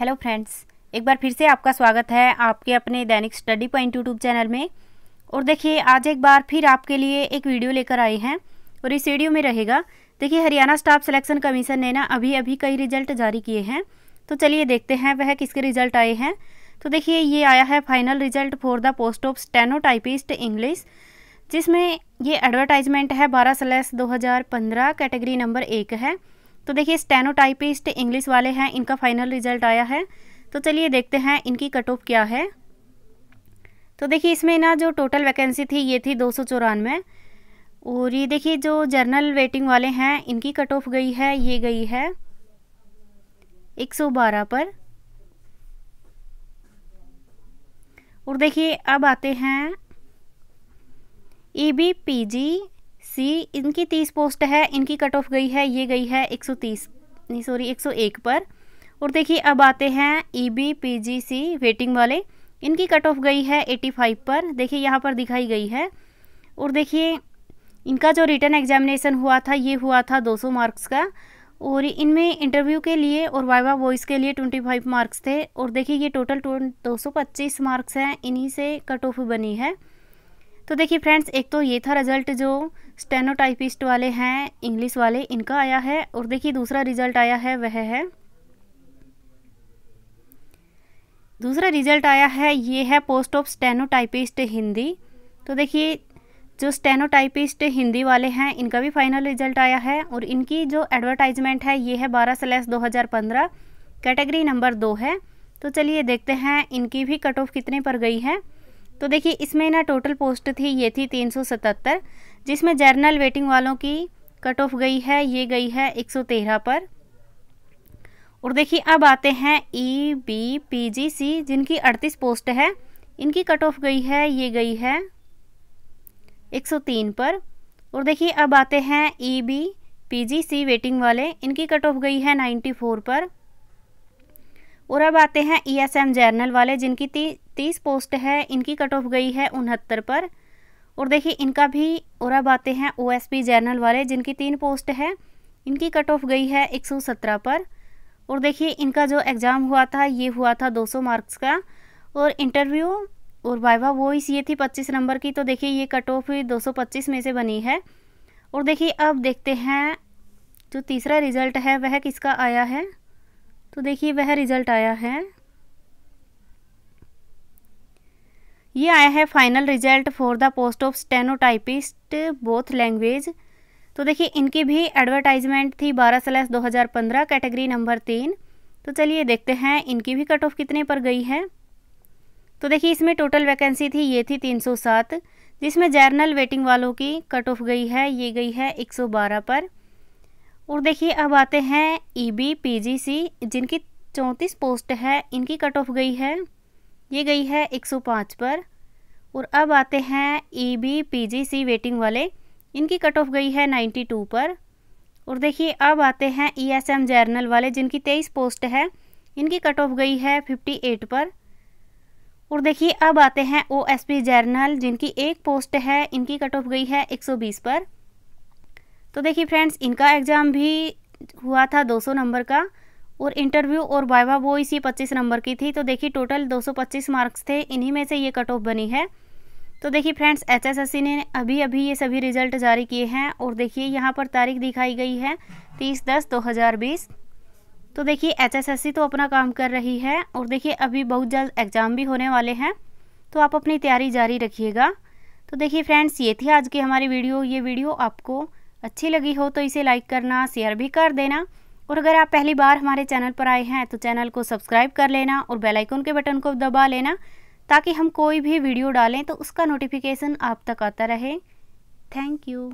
hello friends एक बार फिर से आपका स्वागत है आपके अपने दैनिक स्टडी पॉइंट यूट्यूब चैनल में और देखिए आज एक बार फिर आपके लिए एक वीडियो लेकर आए हैं और इस वीडियो में रहेगा देखिए हरियाणा स्टाफ सिलेक्शन कमीशन ने ना अभी अभी कई रिजल्ट जारी किए हैं तो चलिए देखते हैं वह किसके रिजल्ट आए हैं तो देखिए ये आया है final result for the post of steno typist English जिसमें ये एडवर्टाइजमेंट है बारह स्लैस दो कैटेगरी नंबर एक है तो देखिए स्टेनोटाइपिस्ट इंग्लिश वाले हैं इनका फाइनल रिजल्ट आया है तो चलिए देखते हैं इनकी कट ऑफ क्या है तो देखिए इसमें ना जो टोटल वैकेंसी थी ये थी दो सौ चौरानवे और ये देखिए जो जर्नल वेटिंग वाले हैं इनकी कट ऑफ गई है ये गई है एक सौ बारह पर और देखिए अब आते हैं ई बी पी जी सी इनकी तीस पोस्ट है इनकी कट ऑफ गई है ये गई है एक सौ तीस नहीं सॉरी एक सौ एक पर और देखिए अब आते हैं E B P G C waiting वाले इनकी कट ऑफ गई है एटी फाइव पर देखिए यहाँ पर दिखाई गई है और देखिए इनका जो रिटर्न एग्जामिनेशन हुआ था ये हुआ था दो सौ मार्क्स का और इनमें इंटरव्यू के लिए और वाइवा वॉइस के लिए ट्वेंटी फाइव मार्क्स थे और देखिए ये टोटल दो सौ पच्चीस मार्क्स हैं इन्हीं से कट ऑफ बनी है तो देखिए फ्रेंड्स एक तो ये था रिज़ल्ट जो स्टेनोटाइपिस्ट वाले हैं इंग्लिश वाले इनका आया है और देखिए दूसरा रिज़ल्ट आया है वह है दूसरा रिज़ल्ट आया है ये है पोस्ट ऑफ स्टेनोटाइपिस्ट हिंदी तो देखिए जो स्टेनोटाइपिस्ट हिंदी वाले हैं इनका भी फाइनल रिजल्ट आया है और इनकी जो एडवर्टाइजमेंट है ये है बारह सलेस दो हज़ार पंद्रह कैटेगरी नंबर दो है तो चलिए देखते हैं इनकी भी कट ऑफ कितने पर गई है तो देखिए इसमें ना टोटल पोस्ट थी ये थी 377 जिसमें जर्नल वेटिंग वालों की कट ऑफ गई है ये गई है 113 पर और देखिए अब आते हैं ई बी पी जी सी जिनकी 38 पोस्ट है इनकी कट ऑफ गई है ये गई है 103 पर और देखिए अब आते हैं E B P G C waiting वाले इनकी कट ऑफ गई है 94 पर और अब आते हैं ईएसएम e जर्नल वाले जिनकी ती, तीस पोस्ट है इनकी कट ऑफ गई है उनहत्तर पर और देखिए इनका भी और अब आते हैं ओएसपी जर्नल वाले जिनकी तीन पोस्ट है इनकी कट ऑफ गई है एक सौ सत्रह पर और देखिए इनका जो एग्ज़ाम हुआ था ये हुआ था दो सौ मार्क्स का और इंटरव्यू और वाइवा वॉइस ये थी पच्चीस नंबर की तो देखिए ये कट ऑफ दो सौ पच्चीस में से बनी है और देखिए अब देखते हैं जो तीसरा रिज़ल्ट है वह किसका आया है तो देखिए वह रिज़ल्ट आया है ये आया है final result for the post of stenotypist both language तो देखिए इनकी भी एडवर्टाइजमेंट थी बारह सलेस दो हज़ार पंद्रह कैटेगरी नंबर तीन तो चलिए देखते हैं इनकी भी कट ऑफ कितने पर गई है तो देखिए इसमें टोटल वैकेंसी थी ये थी तीन सौ सात जिसमें जर्नल वेटिंग वालों की कट ऑफ गई है ये गई है एक सौ बारह पर और देखिए अब आते हैं ई बी पी जी सी जिनकी चौंतीस पोस्ट है इनकी कट ऑफ गई है ये गई है एक सौ पाँच पर और अब आते हैं E B P G C waiting वाले इनकी कट ऑफ गई है नाइन्टी टू पर और देखिए अब आते हैं ई एस एम जर्नल वाले जिनकी तेईस पोस्ट है इनकी कट ऑफ गई है फिफ्टी एट पर और देखिए अब आते हैं ओ एस पी जर्नल जिनकी एक पोस्ट है इनकी कट ऑफ गई है एक सौ बीस पर तो देखिए फ्रेंड्स इनका एग्ज़ाम भी हुआ था 200 नंबर का और इंटरव्यू और वाइवा वो इसी 25 नंबर की थी तो देखिए टोटल 225 मार्क्स थे इन्हीं में से ये कट ऑफ बनी है तो देखिए फ्रेंड्स एचएसएससी ने अभी अभी ये सभी रिजल्ट जारी किए हैं और देखिए यहाँ पर तारीख दिखाई गई है तीस दस दो हज़ार बीस तो देखिए एचएसएससी तो अपना काम कर रही है और देखिए अभी बहुत जल्द एग्ज़ाम भी होने वाले हैं तो आप अपनी तैयारी जारी रखिएगा तो देखिए फ्रेंड्स ये थी आज की हमारी वीडियो ये वीडियो आपको अच्छी लगी हो तो इसे लाइक करना शेयर भी कर देना और अगर आप पहली बार हमारे चैनल पर आए हैं तो चैनल को सब्सक्राइब कर लेना और बेल आइकन के बटन को दबा लेना ताकि हम कोई भी वीडियो डालें तो उसका नोटिफिकेशन आप तक आता रहे थैंक यू